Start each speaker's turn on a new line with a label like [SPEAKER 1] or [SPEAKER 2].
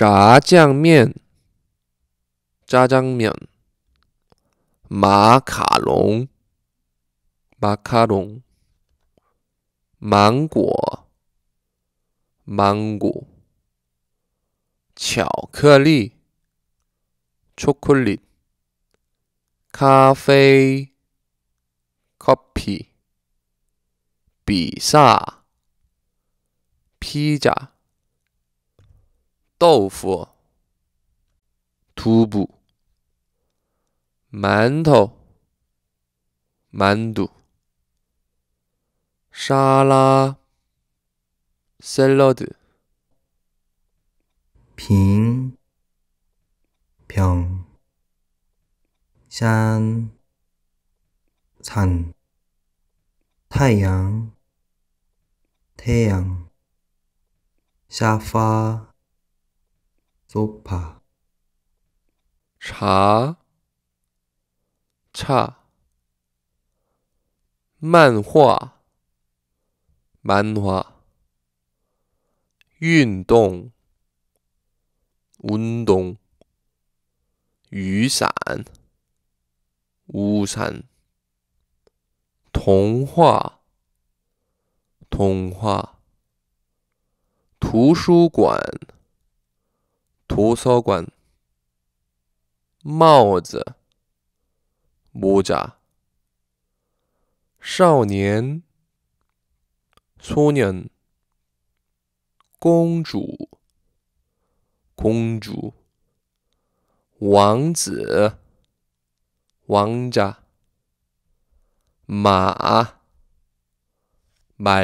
[SPEAKER 1] 炸酱面, 짜장면, 마카롱, 마카롱, 망고, 망고, 巧克力, 초콜릿, 카페, 커피, 비싸, 피자. 豆腐，徒步，馒头，馒头，沙拉，salad，
[SPEAKER 2] 瓶，瓶，山，山，太阳，太阳，沙
[SPEAKER 1] 发。沙发，茶，茶，漫画，漫画，运动，运动，雨伞，雨伞，童话，童话，图书馆。图书馆，帽子，木架，少年，初年，公主，公主，王子，王家，马，马。